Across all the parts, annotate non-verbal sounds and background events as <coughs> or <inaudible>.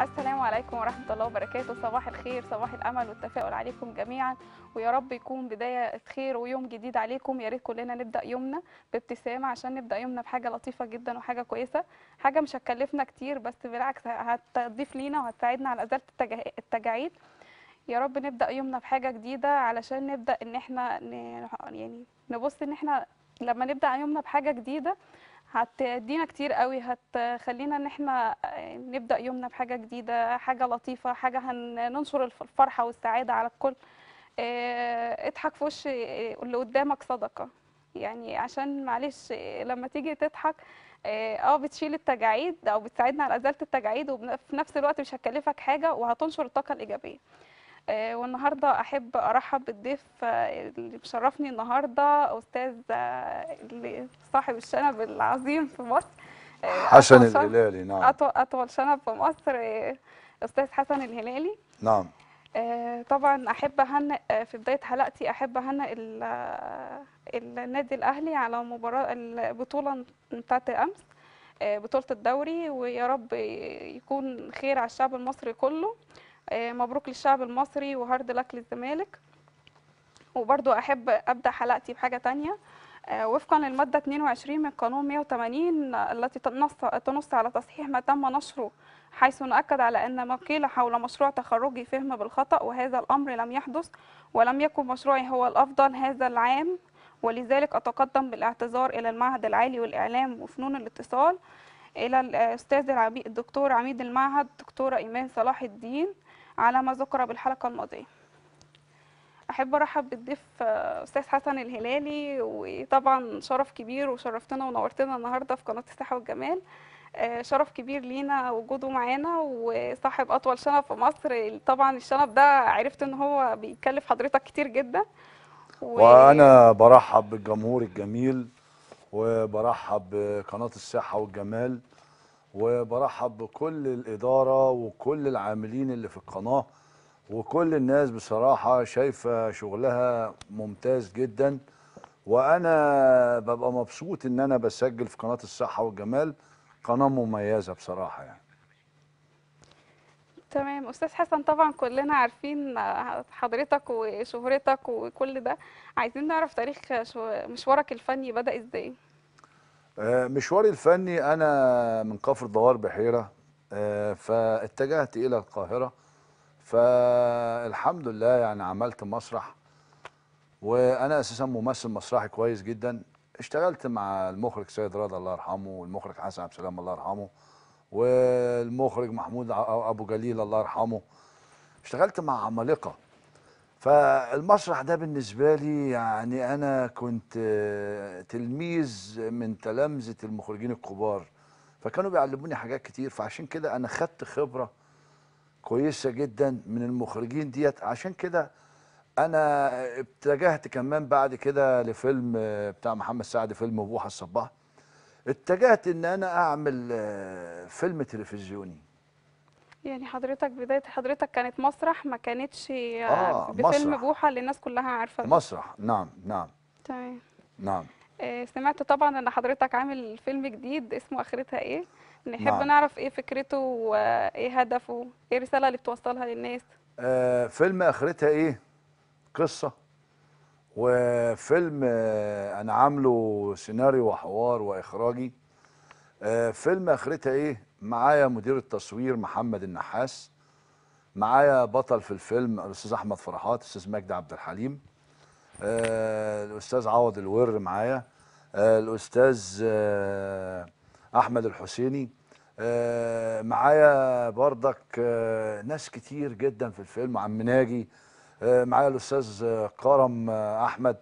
السلام عليكم ورحمة الله وبركاته صباح الخير صباح الأمل والتفاؤل عليكم جميعا ويا رب يكون بداية خير ويوم جديد عليكم يا ريت كلنا نبدأ يومنا بابتسامة عشان نبدأ يومنا بحاجة لطيفة جدا وحاجة كويسة حاجة مش هتكلفنا كتير بس بالعكس هتضيف لينا وهتساعدنا على إزالة التجاعيد يا رب نبدأ يومنا بحاجة جديدة علشان نبدأ إن إحنا يعني نبص إن إحنا لما نبدأ يومنا بحاجة جديدة هتدينا كتير قوي هتخلينا ان احنا آه، نبدا يومنا بحاجه جديده حاجه لطيفه حاجه هننشر الفرحه والسعاده على الكل آه، اضحك في وش آه، اللي قدامك صدقه يعني عشان معلش لما تيجي تضحك اه بتشيل التجاعيد او بتساعدنا على ازاله التجاعيد وفي نفس الوقت مش هتكلفك حاجه وهتنشر الطاقه الايجابيه آه، والنهارده احب ارحب بالضيف آه، اللي مشرفني النهارده استاذ آه، صاحب الشنب العظيم في مصر حسن الهلالي نعم اطول شنب في مصر استاذ حسن الهلالي نعم طبعا احب اهنئ في بدايه حلقتي احب اهنئ النادي الاهلي على مباراه البطوله بتاعت امس بطوله الدوري ويا رب يكون خير على الشعب المصري كله آه، مبروك للشعب المصري وهارد لك للزمالك وبرضو أحب أبدأ حلقتي بحاجة تانية آه، وفقا للمادة 22 من قانون 180 التي تنص على تصحيح ما تم نشره حيث نؤكد على أن ما قيل حول مشروع تخرجي فهم بالخطأ وهذا الأمر لم يحدث ولم يكن مشروعي هو الأفضل هذا العام ولذلك أتقدم بالاعتذار إلى المعهد العالي والإعلام وفنون الاتصال إلى الأستاذ الدكتور عميد المعهد دكتورة إيمان صلاح الدين على ما ذكر بالحلقة الماضية أحب أرحب بالضيف آه، أستاذ حسن الهلالي وطبعا شرف كبير وشرفتنا ونورتنا النهاردة في قناة الساحة والجمال آه، شرف كبير لينا وجوده معانا وصاحب أطول شنب في مصر طبعا الشنب ده عرفت إن هو بيكلف حضرتك كتير جدا و... وأنا برحب بالجمهور الجميل وبرحب بقناة الساحة والجمال وبرحب بكل الإدارة وكل العاملين اللي في القناة وكل الناس بصراحة شايفة شغلها ممتاز جدا وأنا ببقى مبسوط إن أنا بسجل في قناة الصحة والجمال قناة مميزة بصراحة يعني تمام استاذ حسن طبعا كلنا عارفين حضرتك وشهرتك وكل ده عايزين نعرف تاريخ مشوارك الفني بدا ازاي آه، مشواري الفني انا من كفر دوار بحيره آه، فاتجهت الى القاهره فالحمد لله يعني عملت مسرح وانا اساسا ممثل مسرحي كويس جدا اشتغلت مع المخرج سيد رضا الله يرحمه والمخرج حسن عبد السلام الله يرحمه والمخرج محمود ابو جليل الله يرحمه اشتغلت مع عمالقه فالمسرح ده بالنسبة لي يعني أنا كنت آه، تلميذ من تلامذة المخرجين الكبار فكانوا بيعلموني حاجات كتير فعشان كده أنا خدت خبرة كويسة جدا من المخرجين ديت عشان كده أنا اتجهت كمان بعد كده لفيلم آه، بتاع محمد سعد فيلم بوحة الصباح اتجهت إن أنا أعمل آه، فيلم تلفزيوني يعني حضرتك بدايه حضرتك كانت مسرح ما كانتش آه, آه، بفيلم بوحه اللي الناس كلها عارفه مسرح نعم نعم تمام نعم آه، سمعت طبعا ان حضرتك عامل فيلم جديد اسمه اخرتها ايه نحب نعم. نعرف ايه فكرته وايه هدفه ايه الرساله اللي بتوصلها للناس آه فيلم اخرتها ايه قصه وفيلم آه انا عامله سيناريو وحوار واخراجي آه فيلم اخرتها ايه معايا مدير التصوير محمد النحاس معايا بطل في الفيلم الاستاذ احمد فرحات الاستاذ مجدي عبد الحليم آه، الاستاذ عوض الور معايا آه، الاستاذ آه، احمد الحسيني معايا بردك ناس كتير جدا في الفيلم عم ناجي معايا الاستاذ كرم احمد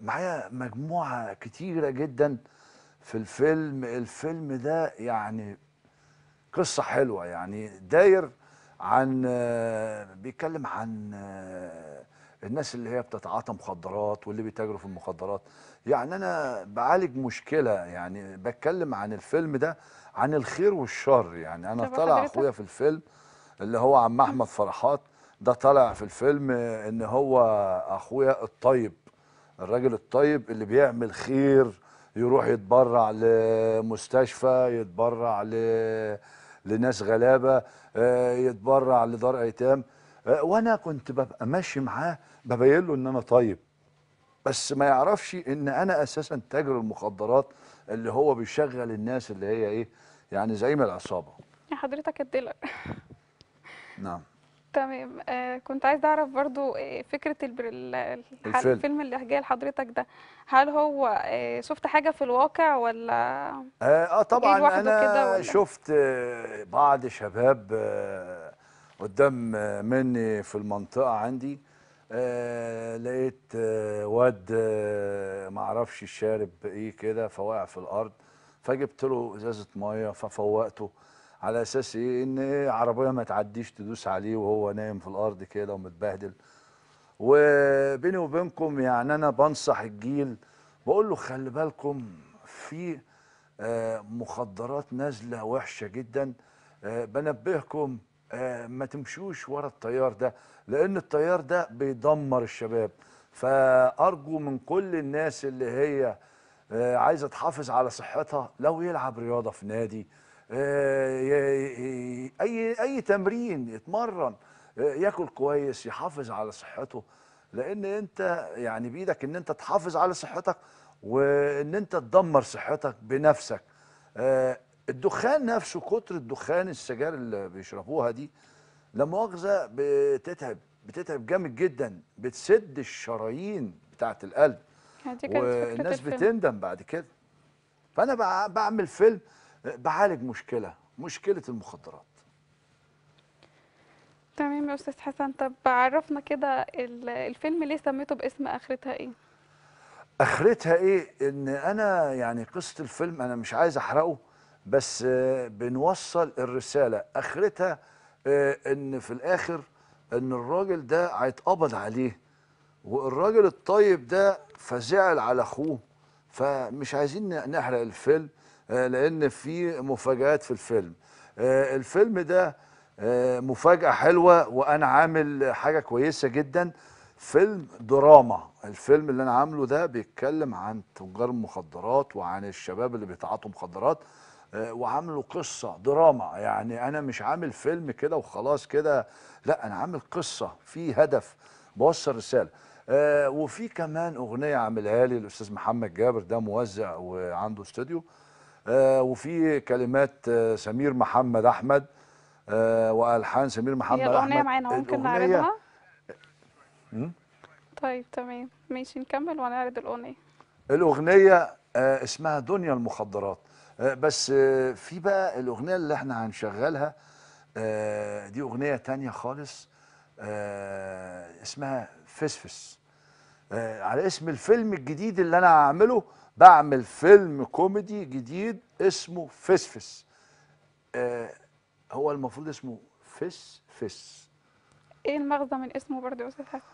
معايا مجموعه كتيره جدا في الفيلم الفيلم ده يعني قصة حلوة يعني داير عن آه، بيتكلم عن آه، الناس اللي هي بتتعاطى مخدرات واللي بيتاجروا في المخدرات يعني انا بعالج مشكله يعني بتكلم عن الفيلم ده عن الخير والشر يعني انا طالع اخويا في الفيلم اللي هو عم احمد فرحات ده طالع في الفيلم آه، ان هو اخويا الطيب الراجل الطيب اللي بيعمل خير يروح يتبرع لمستشفى يتبرع ل لناس غلابه آه، يتبرع لدار ايتام آه، وانا كنت ببقى ماشي معاه ببين له ان انا طيب بس ما يعرفش ان انا اساسا تاجر المخدرات اللي هو بيشغل الناس اللي هي ايه يعني زعيم العصابه يا حضرتك الدلق نعم تمام آه كنت عايز اعرف برضو آه، فكره البر... الفيلم. اللي جاي لحضرتك ده هل هو آه، شفت حاجه في الواقع ولا اه, آه طبعا انا شفت آه، بعض شباب قدام مني في المنطقه عندي آه لقيت واد ما معرفش شارب ايه كده فوقع في الارض فجبت له ازازه ميه ففوقته على اساس ايه ان إيه عربيه ما تعديش تدوس عليه وهو نايم في الارض كده ومتبهدل وبيني وبينكم يعني انا بنصح الجيل بقول له خلي بالكم في آه، مخدرات نازله وحشه جدا آه، بنبهكم آه، ما تمشوش ورا التيار ده لان التيار ده بيدمر الشباب فارجو من كل الناس اللي هي عايزه تحافظ على صحتها لو يلعب رياضه في نادي آه، اي اي تمرين يتمرن آه، ياكل كويس يحافظ على صحته لان انت يعني بايدك ان انت تحافظ على صحتك وان انت تدمر صحتك بنفسك آه، الدخان نفسه كتر الدخان السجاير اللي بيشربوها دي لا مؤاخذه بتتعب بتتعب جامد جدا بتسد الشرايين بتاعه القلب والناس بتندم بعد كده فانا بعمل فيلم بعالج مشكله مشكله المخدرات تمام يا استاذ حسن طب عرفنا كده الفيلم ليه سميته باسم اخرتها ايه اخرتها ايه ان انا يعني قصه الفيلم انا مش عايز احرقه بس آه، بنوصل الرساله اخرتها آه، ان في الاخر ان الراجل ده هيتقبض عليه والراجل الطيب ده فزعل على اخوه فمش عايزين نحرق الفيلم آه، لان في مفاجات في الفيلم آه، الفيلم ده آه، مفاجاه حلوه وانا عامل حاجه كويسه جدا فيلم دراما الفيلم اللي انا عامله ده بيتكلم عن تجار المخدرات وعن الشباب اللي بيتعاطوا مخدرات وعامله قصه دراما يعني انا مش عامل فيلم كده وخلاص كده لا انا عامل قصه في هدف بوصل رساله آه وفي كمان اغنيه عاملها لي الاستاذ محمد جابر ده موزع وعنده استوديو آه، وفي كلمات آه، سمير محمد احمد آه، والحان سمير محمد احمد الاغنيه معانا ممكن نعرضها طيب تمام ماشي نكمل ونعرض الاغنيه الاغنيه اسمها دنيا المخدرات بس في بقى الاغنيه اللي احنا هنشغلها دي اغنيه تانية خالص اسمها فسفس على اسم الفيلم الجديد اللي انا هعمله بعمل فيلم كوميدي جديد اسمه فسفس آه هو المفروض اسمه فسفس ايه المغزى من اسمه برضه يا استاذ حسن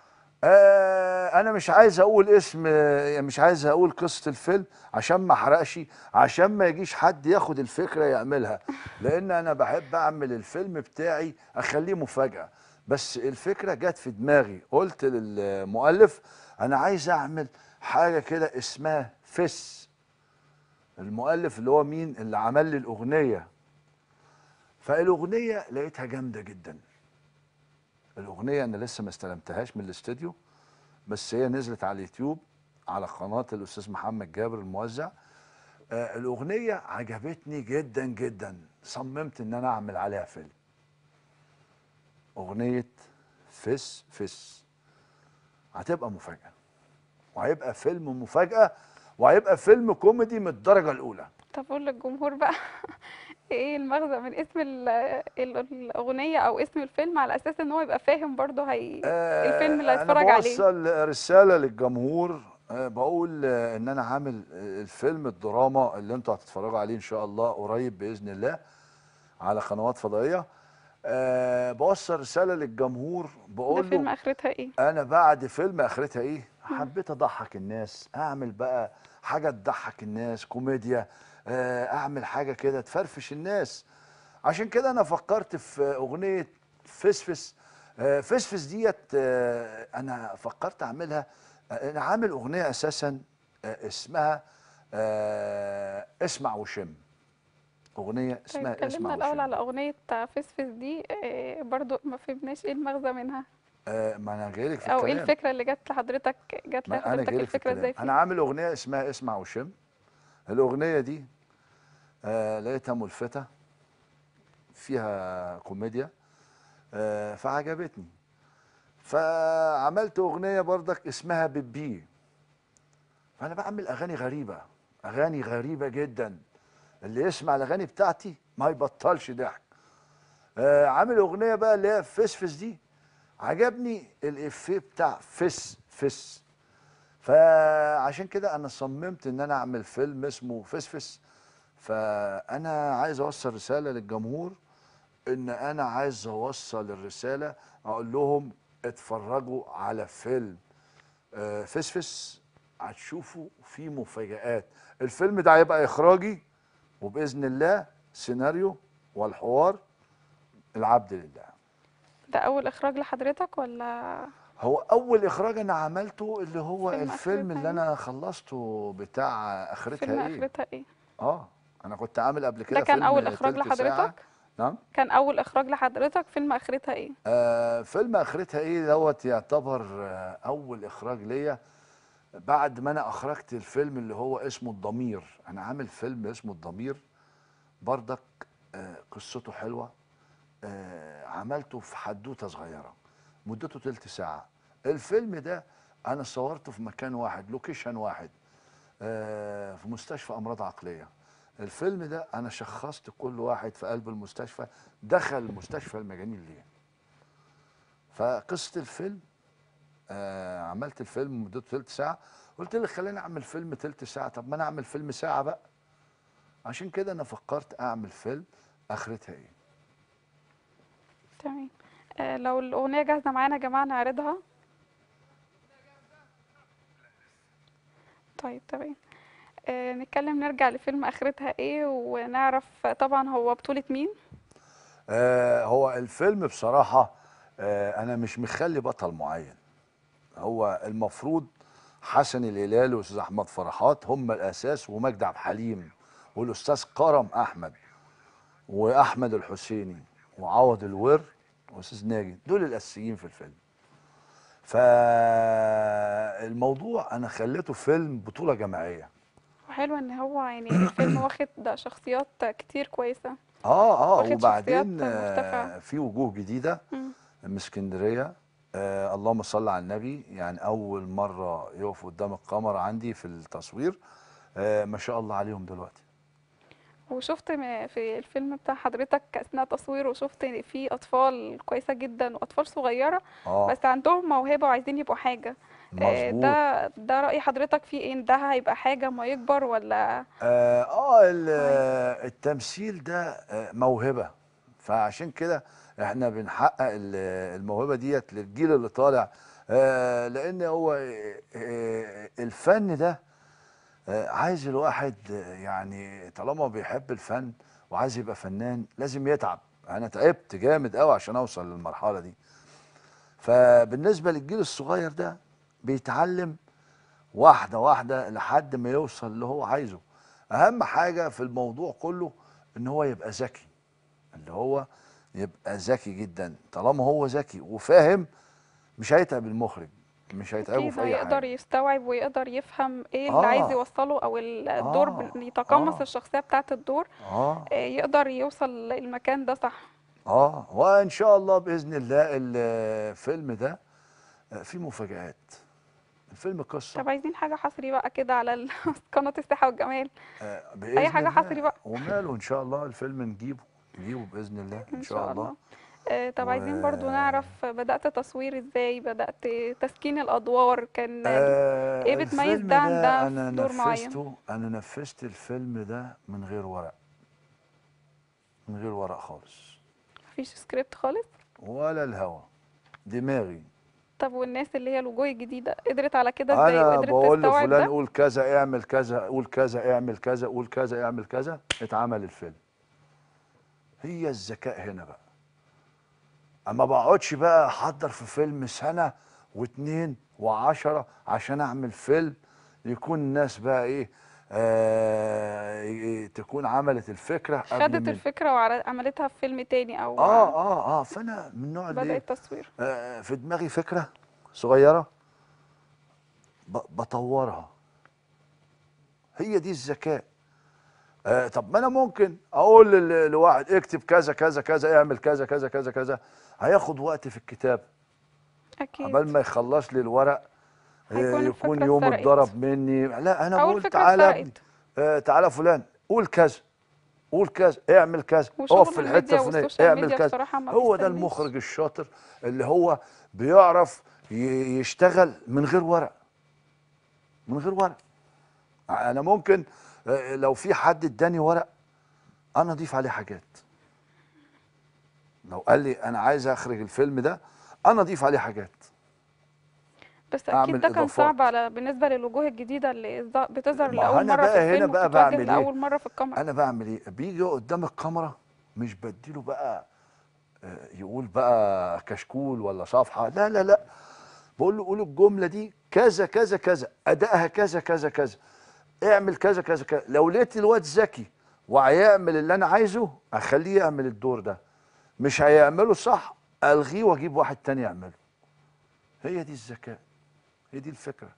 آه انا مش عايز اقول اسم آه، مش عايز اقول قصه الفيلم عشان ما احرقش عشان ما يجيش حد ياخد الفكره يعملها <laughs> لان انا بحب اعمل الفيلم بتاعي اخليه مفاجاه بس الفكره جت في دماغي قلت للمؤلف انا عايز اعمل حاجه كده اسمها فس المؤلف اللي هو مين اللي عمل لي الاغنيه فالاغنيه لقيتها جامده جدا الاغنيه انا لسه ما استلمتهاش من الاستوديو بس هي نزلت على اليوتيوب على قناه الاستاذ محمد جابر الموزع آه الاغنيه عجبتني جدا جدا صممت ان انا اعمل عليها فيلم اغنيه فس فس هتبقى مفاجاه وهيبقى فيلم مفاجاه وهيبقى فيلم كوميدي من الدرجه الاولى طب قول للجمهور بقى <laughs> ايه المغزى من اسم الاغنيه او اسم الفيلم على اساس ان هو يبقى فاهم برضه هي آه، الفيلم اللي هيتفرج عليه انا بوصل رساله للجمهور آه، بقول ان انا عامل الفيلم الدراما اللي انتوا هتتفرجوا عليه ان شاء الله قريب باذن الله على قنوات فضائيه أه بوصل رساله للجمهور بقول له فيلم اخرتها ايه انا بعد فيلم اخرتها ايه حبيت اضحك الناس اعمل بقى حاجه تضحك الناس كوميديا آه، اعمل حاجه كده تفرفش الناس عشان كده انا فكرت في اغنيه فسفس آه، فسفس ديت آه، انا فكرت اعملها انا عامل اغنيه اساسا اسمها اسمع وشم اغنيه طيب اسمها اسمع وشم الاول على اغنيه فسفس دي برضو ما فهمناش ايه المغزى منها آه، ما انا لك في الكلام او ايه الفكره اللي جت لحضرتك جت لحضرتك انا الفكره ازاي انا عامل اغنيه اسمها اسمع وشم الاغنيه دي آه لقيتها ملفته فيها كوميديا آه فعجبتني فعملت اغنيه بردك اسمها ببي فانا بعمل اغاني غريبه اغاني غريبه جدا اللي يسمع الاغاني بتاعتي ما يبطلش ضحك آه عامل اغنيه بقى اللي هي فسفس دي عجبني الإفيه بتاع فس فس فعشان كده أنا صممت إن أنا أعمل فيلم اسمه فس فس فأنا عايز أوصل رسالة للجمهور إن أنا عايز أوصل الرسالة أقول لهم اتفرجوا على فيلم آه، فس هتشوفوا فيه مفاجآت الفيلم ده هيبقى إخراجي وبإذن الله سيناريو والحوار العبد لله ده اول اخراج لحضرتك ولا هو اول اخراج انا عملته اللي هو فيلم الفيلم اللي إيه؟ انا خلصته بتاع اخرتها فيلم ايه اخرتها ايه اه انا كنت عامل قبل كده ده كان فيلم اول اخراج لحضرتك نعم كان اول اخراج لحضرتك فيلم اخرتها ايه آه فيلم اخرتها ايه دوت يعتبر آه اول اخراج ليا بعد ما انا اخرجت الفيلم اللي هو اسمه الضمير انا عامل فيلم اسمه الضمير بردك آه، قصته حلوه آه، عملته في حدوته صغيره مدته تلت ساعه الفيلم ده انا صورته في مكان واحد لوكيشن واحد آه، في مستشفى امراض عقليه الفيلم ده انا شخصت كل واحد في قلب المستشفى دخل مستشفى المجانين ليه فقصه الفيلم آه عملت الفيلم مدته ثلث ساعه قلت لك خليني اعمل فيلم ثلث ساعه طب ما انا اعمل فيلم ساعه بقى عشان كده انا فكرت اعمل فيلم اخرتها ايه تمام آه لو الأغنية جاهزة معانا يا جماعة نعرضها طيب تمام آه نتكلم نرجع لفيلم آخرتها إيه ونعرف طبعا هو بطولة مين آه هو الفيلم بصراحة آه أنا مش مخلي بطل معين هو المفروض حسن الهلال واستاذ احمد فرحات هم الاساس ومجدي عبد الحليم والاستاذ كرم احمد واحمد الحسيني وعوض الور واستاذ ناجي دول الاساسيين في الفيلم فالموضوع انا خليته فيلم بطوله جماعيه وحلو ان هو يعني الفيلم <coughs> واخد شخصيات كتير كويسه اه اه وبعدين آه، في وجوه جديده من اسكندريه آه اللهم صل على النبي يعني اول مره يقف قدام القمر عندي في التصوير آه ما شاء الله عليهم دلوقتي وشفت في الفيلم بتاع حضرتك اثناء تصويره وشفت في اطفال كويسه جدا واطفال صغيره آه. بس عندهم موهبه وعايزين يبقوا حاجه آه، مظبوط ده ده راي حضرتك فيه ايه ده هيبقى حاجه ما يكبر ولا اه, آه طيب. التمثيل ده آه، موهبه فعشان كده احنا بنحقق الموهبه ديت للجيل اللي طالع آه لان هو آه، الفن ده عايز الواحد يعني طالما بيحب الفن وعايز يبقى فنان لازم يتعب انا تعبت جامد قوي عشان اوصل للمرحله دي فبالنسبه للجيل الصغير ده بيتعلم واحده واحده لحد ما يوصل اللي هو عايزه اهم حاجه في الموضوع كله ان هو يبقى ذكي اللي هو يبقى ذكي جدا طالما هو ذكي وفاهم مش هيتعب المخرج مش هيتعبوا في اي حاجه هيقدر يستوعب ويقدر يفهم ايه آه. اللي عايز يوصله او آه. الدور آه. يتقمص آه. الشخصيه بتاعه الدور آه. آه. يقدر يوصل للمكان ده صح اه وان شاء الله باذن الله الفيلم ده آه، فيه مفاجآت الفيلم قصه طب عايزين حاجه حصري بقى كده على <laughs> قناه الساحه والجمال آه اي حاجه الله. حصري بقى وماله ان شاء الله الفيلم نجيبه نجيبه باذن الله ان, إن شاء, شاء الله, الله. آه، طب عايزين برضو نعرف بدأت تصوير ازاي بدأت تسكين الأدوار كان آه ايه بتميز ده عن ده أنا في دور معين أنا نفذت الفيلم ده من غير ورق من غير ورق خالص مفيش سكريبت خالص ولا الهوا دماغي طب والناس اللي هي الوجوه الجديده قدرت على كده ازاي انا بقول لفلان قول كذا اعمل كذا قول كذا اعمل كذا قول كذا اعمل كذا اتعمل الفيلم هي الذكاء هنا بقى ما بقعدش بقى احضر في فيلم سنه واتنين وعشرة عشان اعمل فيلم يكون الناس بقى ايه آه تكون عملت الفكره خدت الفكره وعملتها في فيلم تاني او اه اه اه فانا من النوع اللي بدا التصوير آه في دماغي فكره صغيره بطورها هي دي الذكاء آه طب ما انا ممكن اقول لواحد اكتب كذا كذا كذا اعمل كذا كذا كذا كذا هياخد وقت في الكتاب اكيد عمال ما يخلص لي الورق آه، يكون يوم اتضرب مني لا انا بقول تعالى آه تعالى فلان قول كذا قول كذا اعمل كذا اقف في الحته الفلانيه اعمل كذا هو ده المخرج الشاطر اللي هو بيعرف يشتغل من غير ورق من غير ورق انا ممكن آه، لو في حد اداني ورق انا اضيف عليه حاجات لو قال لي انا عايز اخرج الفيلم ده انا اضيف عليه حاجات بس اكيد ده كان صعب على بالنسبه للوجوه الجديده اللي بتظهر لاول مره انا بقى في هنا بقى بعمل ايه اول مره في الكاميرا انا بعمل ايه بيجي قدام الكاميرا مش بديله بقى آه، يقول بقى كشكول ولا صفحه لا لا لا بقول له قول الجمله دي كذا كذا كذا ادائها كذا كذا كذا اعمل كذا كذا كذا لو لقيت الواد ذكي وهيعمل اللي انا عايزه اخليه يعمل الدور ده مش هيعمله صح الغيه واجيب واحد تاني يعمله هي دي الذكاء هي دي الفكره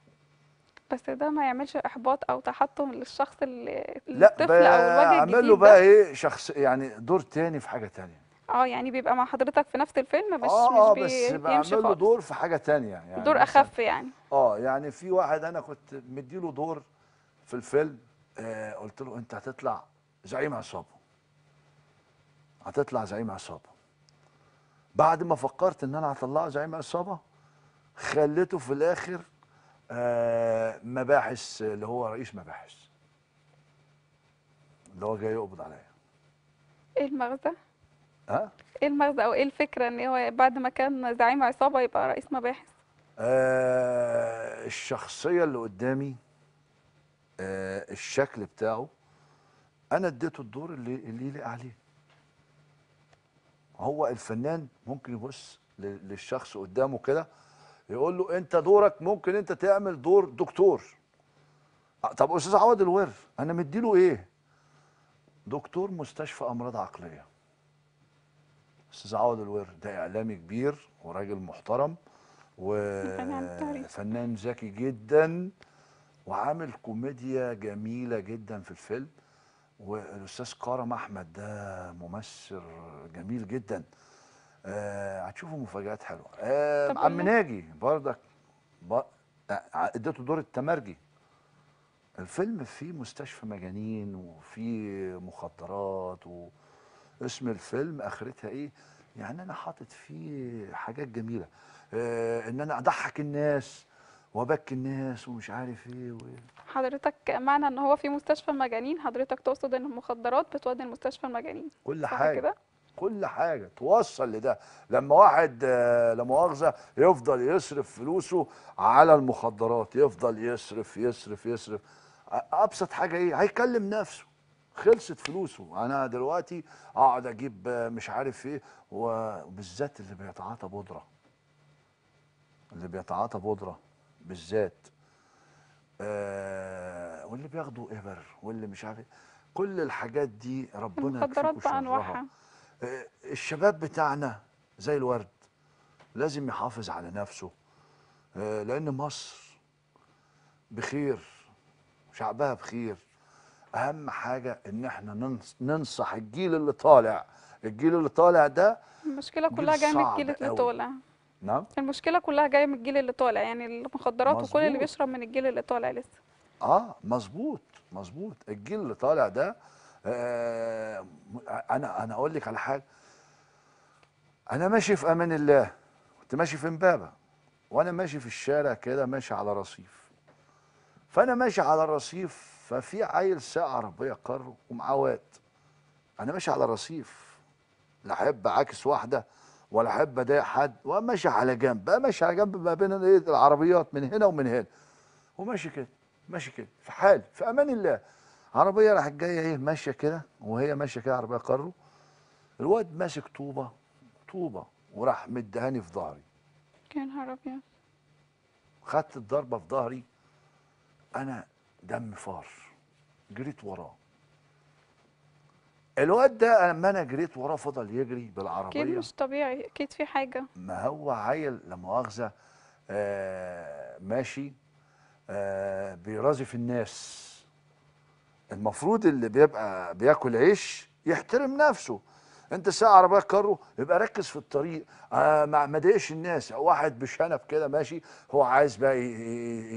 بس ده ما يعملش احباط او تحطم للشخص اللي لا الطفل او الوجه الجديد اعمل له بقى ايه شخص يعني دور تاني في حاجه تانية اه يعني بيبقى مع حضرتك في نفس الفيلم بس آه مش بس بيمشي له دور في حاجه تانية يعني دور اخف يعني اه يعني في واحد انا كنت مديله دور في الفيلم آه قلت له انت هتطلع زعيم عصابه هتطلع زعيم عصابه بعد ما فكرت ان انا هطلعه زعيم عصابه خليته في الاخر آه مباحث اللي هو رئيس مباحث اللي هو جاي يقبض عليا ايه المغزى؟ ها؟ ايه المغزى او ايه الفكره ان هو بعد ما كان زعيم عصابه يبقى رئيس مباحث؟ آه الشخصيه اللي قدامي آه، الشكل بتاعه انا اديته الدور اللي اللي يليق عليه هو الفنان ممكن يبص للشخص قدامه كده يقول له انت دورك ممكن انت تعمل دور دكتور آه، طب استاذ عوض الور انا مديله ايه دكتور مستشفى امراض عقليه استاذ عوض الور ده اعلامي كبير وراجل محترم وفنان <laughs> ذكي جدا وعامل كوميديا جميله جدا في الفيلم والاستاذ كرم احمد ده ممثل جميل جدا آه هتشوفوا مفاجات حلوه آه عم ناجي برضك آه، اديته دور التمرجي الفيلم فيه مستشفى مجانين وفيه مخدرات واسم الفيلم اخرتها ايه يعني انا حاطط فيه حاجات جميله آه ان انا اضحك الناس وبكي الناس ومش عارف ايه و... حضرتك معنى ان هو في مستشفى مجانين حضرتك تقصد ان المخدرات بتودي المستشفى المجانين كل حاجه كده؟ كل حاجه توصل لده لما واحد آه، لا مؤاخذه يفضل يصرف فلوسه على المخدرات يفضل يصرف يصرف يصرف ابسط حاجه ايه هيكلم نفسه خلصت فلوسه انا دلوقتي اقعد اجيب آه، مش عارف ايه وبالذات اللي بيتعاطى بودره اللي بيتعاطى بودره بالذات آه واللي بياخدوا ابر واللي مش عارف إيه. كل الحاجات دي ربنا يكفيكوا آه الشباب بتاعنا زي الورد لازم يحافظ على نفسه آه لان مصر بخير شعبها بخير اهم حاجه ان احنا ننصح الجيل اللي طالع الجيل اللي طالع ده المشكله كلها جايه من الجيل اللي طالع نعم المشكله كلها جايه من الجيل اللي طالع يعني المخدرات مزبوط. وكل اللي بيشرب من الجيل اللي طالع لسه اه مظبوط مظبوط الجيل اللي طالع ده آه انا انا اقول لك على حاجه انا ماشي في امان الله كنت ماشي في امبابه وانا ماشي في الشارع كده ماشي على رصيف فانا ماشي على الرصيف ففي عيل ساق عربيه كارو ومعاه واد انا ماشي على رصيف لحب عكس عاكس واحده ولا احب اضايق حد وماشي على جنب بقى ماشي على جنب ما بين إيه العربيات من هنا ومن هنا وماشي كده ماشي كده في حال في امان الله عربيه راحت جايه ايه ماشيه كده وهي ماشيه كده عربيه قارو الواد ماسك طوبه طوبه وراح مدهاني في ظهري يا نهار ابيض خدت الضربه في ظهري انا دم فار جريت وراه الواد ده لما انا جريت وراه فضل يجري بالعربيه اكيد مش طبيعي اكيد في حاجه ما هو عيل لا مؤاخذه آه، ماشي آه بيرازف الناس المفروض اللي بيبقى بياكل عيش يحترم نفسه انت ساعه عربيه كارو يبقى ركز في الطريق آه ما ضايقش الناس واحد بشنب كده ماشي هو عايز بقى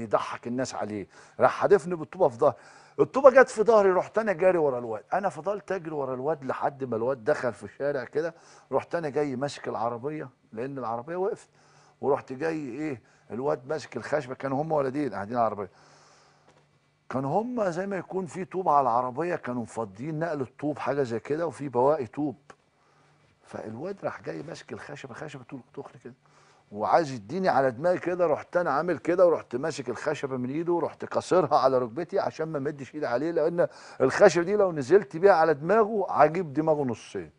يضحك الناس عليه راح حادفني بالطوبه في ظهري الطوبه جت في ظهري رحت انا جاري ورا الواد انا فضلت اجري ورا الواد لحد ما الواد دخل في الشارع كده رحت انا جاي ماسك العربيه لان العربيه وقفت ورحت جاي ايه الواد ماسك الخشبه كانوا هم ولدين قاعدين على العربيه كانوا هم زي ما يكون في طوب على العربيه كانوا مفضيين نقل الطوب حاجه زي كده وفي بواقي طوب فالواد راح جاي ماسك الخشبه خشبه طول كده وعايز يديني على دماغي كده رحت انا عامل كده ورحت ماسك الخشبه من ايده ورحت كسرها على ركبتي عشان ما مدش ايدي عليه لان الخشبه دي لو نزلت بيها على دماغه هجيب دماغه نصين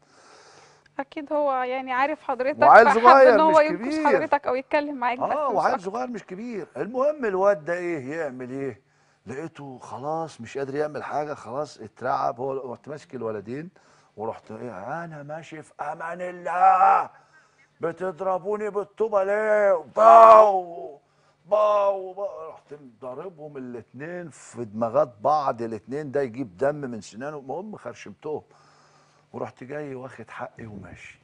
اكيد هو يعني عارف حضرتك وعيل صغير ان هو ينكش حضرتك او يتكلم معاك اه وعيل صغير مش كبير المهم الواد ده ايه يعمل ايه لقيته خلاص مش قادر يعمل حاجه خلاص اترعب هو رحت ماسك الولدين ورحت ايه انا ماشي في امان الله بتضربوني بالطوبه ليه باو باو باو رحت ضاربهم الاثنين في دماغات بعض الاثنين ده يجيب دم من سنانه المهم خرشمتهم ورحت جاي واخد حقي وماشي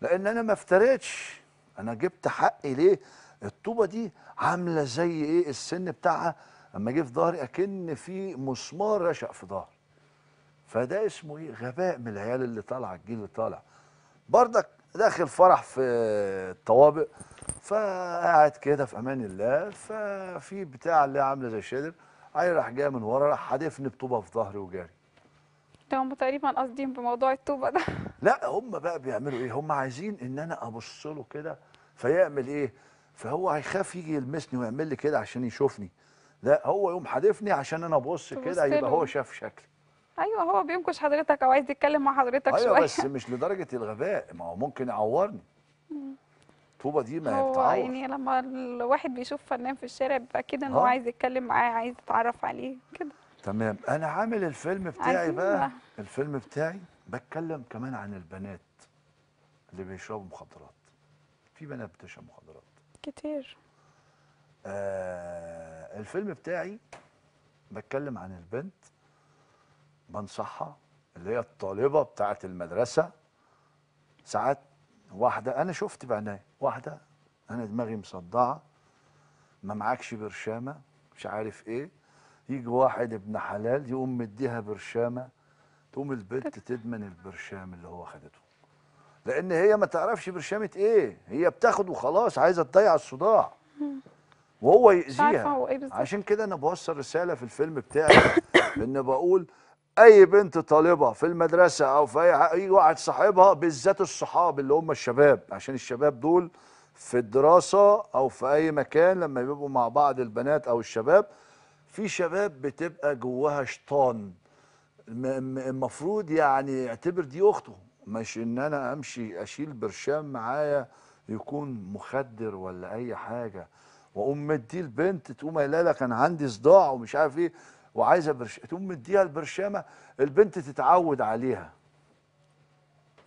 لان انا ما افتريتش انا جبت حقي ليه الطوبه دي عامله زي ايه السن بتاعها اما جه في ظهري اكن في مسمار رشق في ظهري فده اسمه ايه غباء من العيال اللي طالعه الجيل اللي طالع بردك داخل فرح في الطوابق فقعد كده في امان الله ففي بتاع اللي عامله زي الشادر عيل راح جاي من ورا راح حادفني بطوبه في ظهري وجاري هم تقريبا قاصدين بموضوع الطوبه ده لا هم بقى بيعملوا ايه هم عايزين ان انا ابص له كده فيعمل ايه فهو هيخاف يجي يلمسني ويعمل لي كده عشان يشوفني لا هو يقوم حادفني عشان انا ابص كده يبقى هو شاف شكلي ايوه هو بينكش حضرتك او عايز يتكلم مع حضرتك أيوة شويه ايوه بس مش لدرجه الغباء ما هو ممكن يعورني طوبة دي ما هي بتعور يعني لما الواحد بيشوف فنان في الشارع بيبقى كده ان هو عايز يتكلم معاه عايز يتعرف عليه كده تمام انا عامل الفيلم بتاعي بقى. بقى الفيلم بتاعي بتكلم كمان عن البنات اللي بيشربوا مخدرات في بنات بتشرب مخدرات كتير آه الفيلم بتاعي بتكلم عن البنت بنصحها اللي هي الطالبه بتاعه المدرسه ساعات واحده انا شفت بعناية واحده انا دماغي مصدعه ما معكش برشامه مش عارف ايه يجي واحد ابن حلال يقوم مديها برشامه تقوم البنت <laughs> تدمن البرشام اللي هو خدته لان هي ما تعرفش برشامه ايه هي بتاخد وخلاص عايزه تضيع الصداع <laughs> وهو يأذيها إيه عشان كده انا بوصل رساله في الفيلم بتاعي ان بقول اي بنت طالبه في المدرسه او في اي واحد صاحبها بالذات الصحاب اللي هم الشباب عشان الشباب دول في الدراسه او في اي مكان لما بيبقوا مع بعض البنات او الشباب في شباب بتبقى جواها شيطان المفروض يعني يعتبر دي اخته مش ان انا امشي اشيل برشام معايا يكون مخدر ولا اي حاجه واقوم مديه البنت تقوم قايله لك انا عندي صداع ومش عارف ايه وعايزه برش... تقوم مديها البرشامه البنت تتعود عليها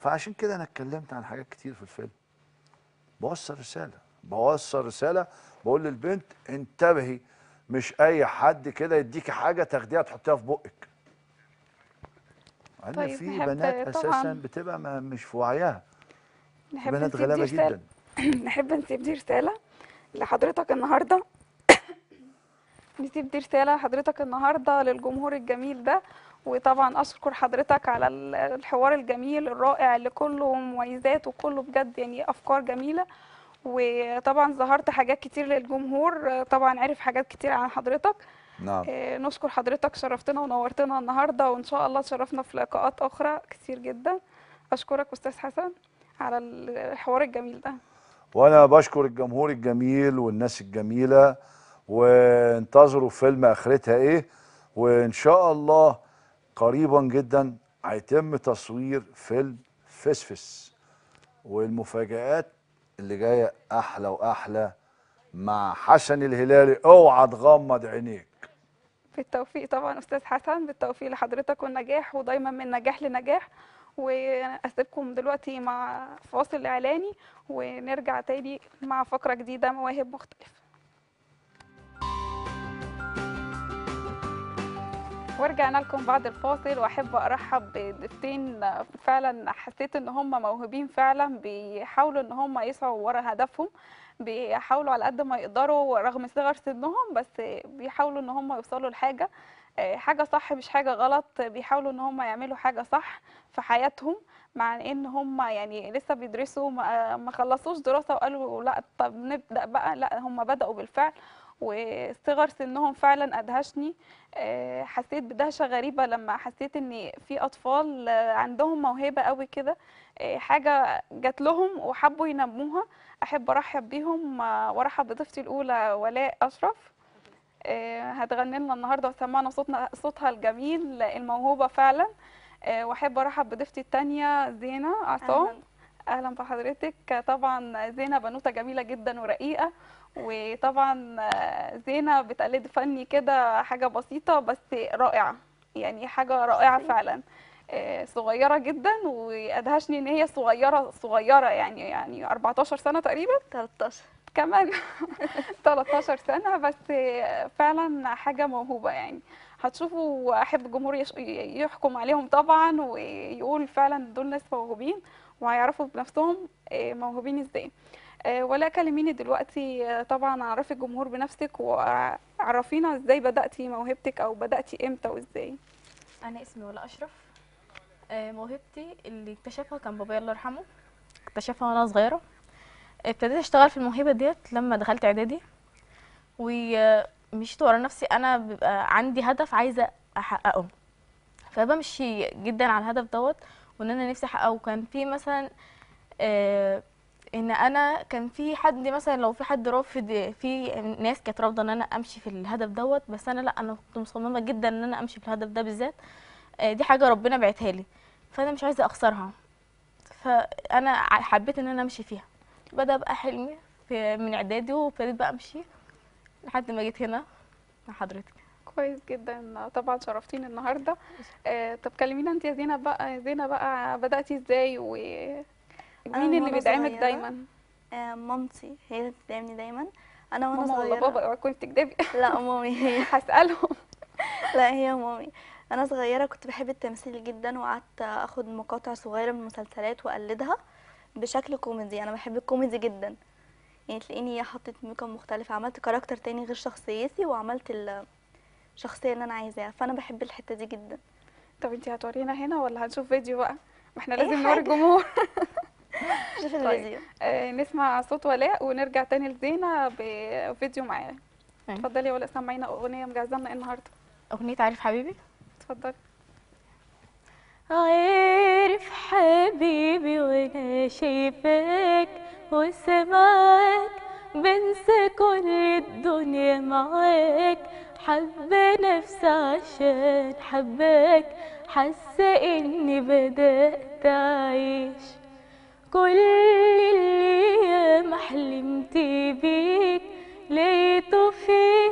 فعشان كده انا اتكلمت عن حاجات كتير في الفيلم بوصل رساله بوصل رساله بقول للبنت انتبهي مش اي حد كده يديكي حاجه تاخديها تحطيها في بقك طيب في بنات اساسا بتبقى ما مش في وعيها بنات غلابه جدا <laughs> نحب نسيب دي رساله لحضرتك النهارده نسيب دي رسالة حضرتك النهاردة للجمهور الجميل ده وطبعا أشكر حضرتك على الحوار الجميل الرائع اللي كله مميزات وكله بجد يعني أفكار جميلة وطبعا ظهرت حاجات كتير للجمهور طبعا عرف حاجات كتير عن حضرتك نعم. آه، نشكر حضرتك شرفتنا ونورتنا النهاردة وإن شاء الله تشرفنا في لقاءات أخرى كتير جدا أشكرك أستاذ حسن على الحوار الجميل ده وأنا بشكر الجمهور الجميل والناس الجميلة وانتظروا فيلم اخرتها ايه وان شاء الله قريبا جدا هيتم تصوير فيلم فسفس والمفاجآت اللي جايه احلى واحلى مع حسن الهلالي اوعى تغمض عينيك بالتوفيق طبعا استاذ حسن بالتوفيق لحضرتك والنجاح ودايما من نجاح لنجاح واسيبكم دلوقتي مع فاصل اعلاني ونرجع تاني مع فقره جديده مواهب مختلفه ورجعنا لكم بعد الفاصل واحب ارحب بضيفتين فعلا حسيت ان هم موهوبين فعلا بيحاولوا ان هم يسعوا ورا هدفهم بيحاولوا على قد ما يقدروا رغم صغر سنهم بس بيحاولوا ان هم يوصلوا لحاجه حاجه صح مش حاجه غلط بيحاولوا ان هم يعملوا حاجه صح في حياتهم مع ان هم يعني لسه بيدرسوا ما خلصوش دراسه وقالوا لا طب نبدا بقى لا هم بداوا بالفعل وصغر سنهم فعلا ادهشني آه، حسيت بدهشه غريبه لما حسيت ان في اطفال آه، عندهم موهبه قوي كده آه، حاجه جات لهم وحبوا ينموها احب ارحب بيهم وارحب بضيفتي الاولى ولاء اشرف هتغني لنا النهارده وسمعنا صوتنا صوتها الجميل الموهوبه فعلا واحب ارحب بضيفتي الثانيه زينه عصام اهلا بحضرتك طبعا زينه بنوته جميله جدا ورقيقه وطبعا آه، زينة بتقلد فني كده حاجة بسيطة بس رائعة يعني حاجة رائعة فعلا آه، صغيرة جدا وأدهشني إن هي صغيرة صغيرة يعني يعني 14 سنة تقريبا 13 كمان 13 <laughs> سنة بس آه، فعلا حاجة موهوبة يعني هتشوفوا أحب الجمهور يحكم عليهم طبعا ويقول فعلا دول ناس موهوبين وهيعرفوا بنفسهم موهوبين ازاي آه، ولا كلميني دلوقتي آه، طبعا عرفي الجمهور بنفسك وعرفينا ازاي بداتي موهبتك او بداتي امتى وازاي انا اسمي ولا اشرف آه، موهبتي اللي اكتشفها كان بابايا الله يرحمه اكتشفها وانا صغيره ابتديت اشتغل في الموهبه ديت لما دخلت اعدادي ومشيت ورا نفسي انا بيبقى عندي هدف عايزه احققه فبمشي جدا على الهدف دوت وان انا نفسي احققه وكان في مثلا آه ان انا كان في حد مثلا لو في حد رافض في ناس كانت رافضه ان انا امشي في الهدف دوت بس انا لا انا كنت مصممه جدا ان انا امشي في الهدف ده بالذات آه، دي حاجه ربنا بعتها لي فانا مش عايزه اخسرها فانا حبيت ان انا امشي فيها بدا بقى حلمي في من اعدادي وابتديت بقى امشي لحد ما جيت هنا مع حضرتك كويس جدا طبعا شرفتيني النهارده آه طب كلمينا انت يا زينب بقى زينب بقى بداتي ازاي و مين اللي بيدعمك دايما؟ آه، مامتي هي اللي بتدعمني دايما انا وانا صغيره ولا بابا اوعي تكوني بتكدبي <laughs> لا مامي هي <laughs> هسالهم <laughs> لا هي مامي انا صغيره كنت بحب التمثيل جدا وقعدت اخد مقاطع صغيره من مسلسلات واقلدها بشكل كوميدي انا بحب الكوميدي جدا يعني تلاقيني حطيت ميك اب مختلف عملت كاركتر تاني غير شخصيتي وعملت الشخصيه اللي انا عايزاها فانا بحب الحته دي جدا طب انت هتورينا هنا ولا هنشوف فيديو بقى ما احنا لازم نوري الجمهور شوف طيب. آه، نسمع صوت ولاء ونرجع تاني لزينه بفيديو معاه اتفضلي يا ولاء سمعينا اغنيه مجهزه لنا النهارده اغنيه عارف حبيبي اتفضلي عارف حبيبي وانا شايفاك وسمعك بنسى كل الدنيا معاك حب نفسي عشان حبك حاسة اني بدأت اعيش كل اللي ما حلمت بيك لقيته في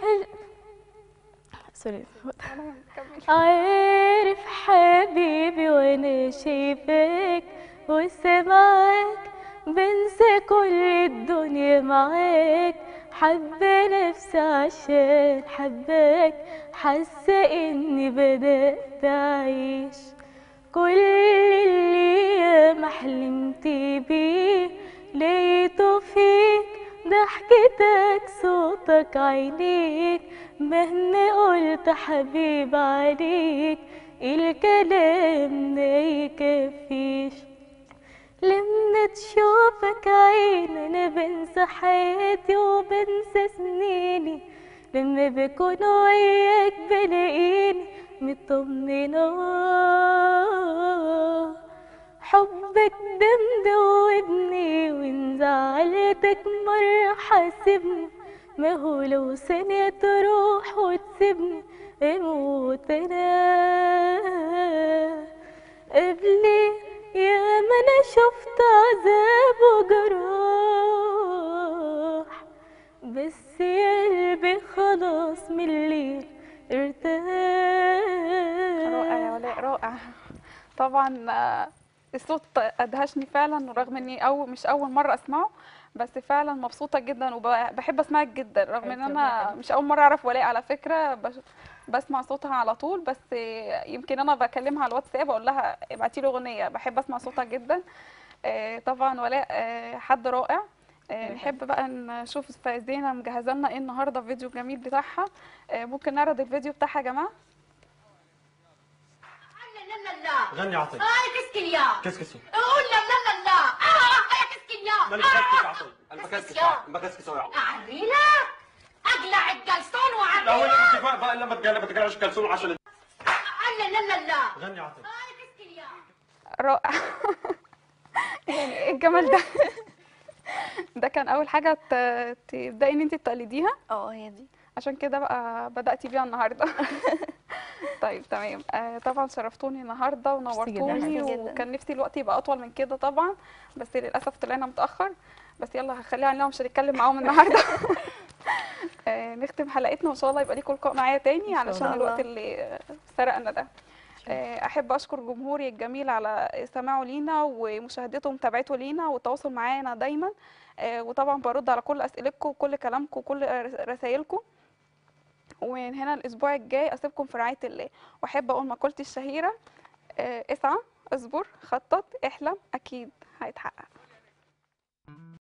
حل... سوري عارف حبيبي وانا شايفاك وسمعك بنسى كل الدنيا معاك حب نفسي عشان حباك حاسة اني بدأت اعيش كل اللي ما حلمت بيه لقيته فيك ضحكتك صوتك عينيك مهما قلت حبيب عليك الكلام ده يكفيش لما تشوفك عين انا بنسى حياتي وبنسى سنيني لما بكون وياك بلاقيني مطمنة حبك ده مدوبني وإن زعلتك مرة حاسبني ما هو لو ثانية تروح وتسيبني اموت أنا قبلي يا ما أنا شفت عذاب وجراح بس يا قلبي خلاص من الليل ارتاح رائع يا ولاء رائع طبعا آه، الصوت ادهشني فعلا ورغم اني أو مش اول مره اسمعه بس فعلا مبسوطه جدا وبحب اسمعك جدا رغم ان انا مش اول مره اعرف ولاء على فكره بسمع صوتها على طول بس يمكن انا بكلمها على الواتساب اقول لها ابعتي لي اغنيه بحب اسمع صوتها جدا آه، طبعا ولاء آه، حد رائع آه، نحب بقى نشوف زينه مجهزه لنا ايه النهارده فيديو جميل بتاعها آه، ممكن نعرض الفيديو بتاعها يا جماعه غني عطيه اه كسك آه، يا كسكسي قول لا لا لا اه يا كسك يا مالك كسكسي عطيه انا بكسكس انا يا عطيه عرينا اقلع الكلسون وعرينا لو انت بقى بقى لما تجلب ما تجلبش كلسون عشان لا لا لا غني عطيه اه كسك يا رائع <laughs> يعني ايه الجمال ده <laughs> ده كان اول حاجه تبداي ان انت تقلديها اه هي دي عشان كده بقى بداتي بيها النهارده <laughs> طيب تمام آه طبعا شرفتوني النهارده ونورتوني وكان نفسي الوقت يبقى اطول من كده طبعا بس للاسف طلعنا متاخر بس يلا هخليها عليهم عشان هنتكلم معاهم النهارده <laughs> آه نختم حلقتنا وان شاء الله يبقى ليكم لقاء معايا تاني علشان الوقت اللي سرقنا ده آه، احب اشكر جمهوري الجميل على سماعه لينا ومشاهدته ومتابعته لينا والتواصل معانا دايما آه، وطبعا برد على كل اسئلتكم وكل كلامكم وكل رسائلكم ومن هنا الاسبوع الجاي اسيبكم في رعايه الله واحب اقول مقولتي الشهيره آه، اسعى اصبر خطط احلم اكيد هيتحقق